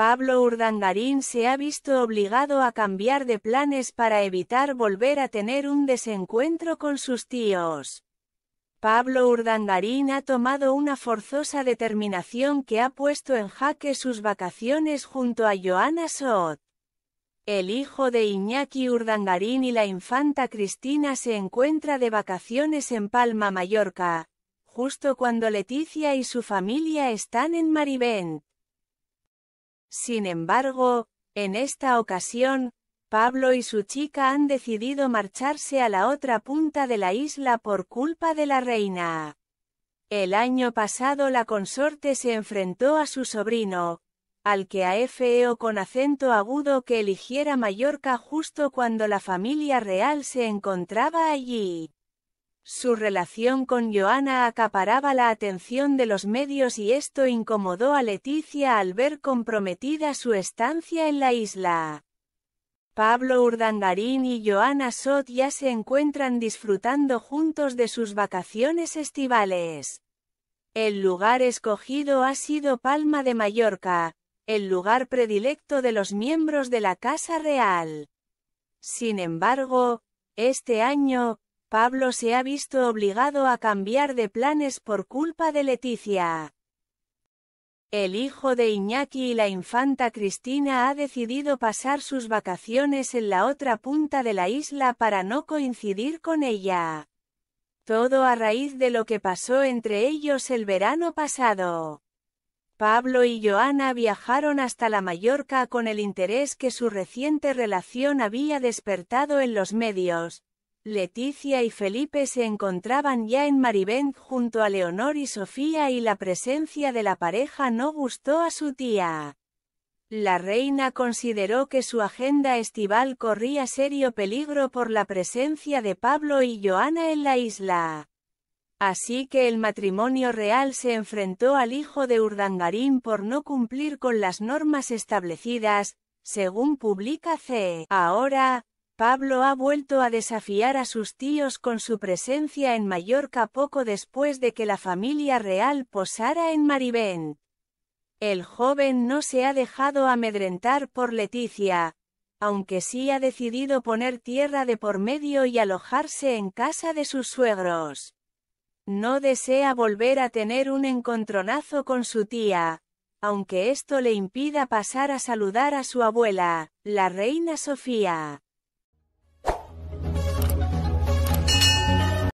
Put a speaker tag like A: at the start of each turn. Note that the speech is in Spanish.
A: Pablo Urdangarín se ha visto obligado a cambiar de planes para evitar volver a tener un desencuentro con sus tíos. Pablo Urdangarín ha tomado una forzosa determinación que ha puesto en jaque sus vacaciones junto a Joana Sot. El hijo de Iñaki Urdangarín y la infanta Cristina se encuentra de vacaciones en Palma, Mallorca, justo cuando Leticia y su familia están en Marivent. Sin embargo, en esta ocasión, Pablo y su chica han decidido marcharse a la otra punta de la isla por culpa de la reina. El año pasado la consorte se enfrentó a su sobrino, al que Efeo con acento agudo que eligiera Mallorca justo cuando la familia real se encontraba allí. Su relación con Joana acaparaba la atención de los medios y esto incomodó a Leticia al ver comprometida su estancia en la isla. Pablo Urdangarín y Joana Sot ya se encuentran disfrutando juntos de sus vacaciones estivales. El lugar escogido ha sido Palma de Mallorca, el lugar predilecto de los miembros de la Casa Real. Sin embargo, este año, Pablo se ha visto obligado a cambiar de planes por culpa de Leticia. El hijo de Iñaki y la infanta Cristina ha decidido pasar sus vacaciones en la otra punta de la isla para no coincidir con ella. Todo a raíz de lo que pasó entre ellos el verano pasado. Pablo y Joana viajaron hasta la Mallorca con el interés que su reciente relación había despertado en los medios, Leticia y Felipe se encontraban ya en Marivent junto a Leonor y Sofía y la presencia de la pareja no gustó a su tía. La reina consideró que su agenda estival corría serio peligro por la presencia de Pablo y Joana en la isla. Así que el matrimonio real se enfrentó al hijo de Urdangarín por no cumplir con las normas establecidas, según publica C. Ahora, Pablo ha vuelto a desafiar a sus tíos con su presencia en Mallorca poco después de que la familia real posara en Marivent. El joven no se ha dejado amedrentar por Leticia, aunque sí ha decidido poner tierra de por medio y alojarse en casa de sus suegros. No desea volver a tener un encontronazo con su tía, aunque esto le impida pasar a saludar a su abuela, la reina Sofía.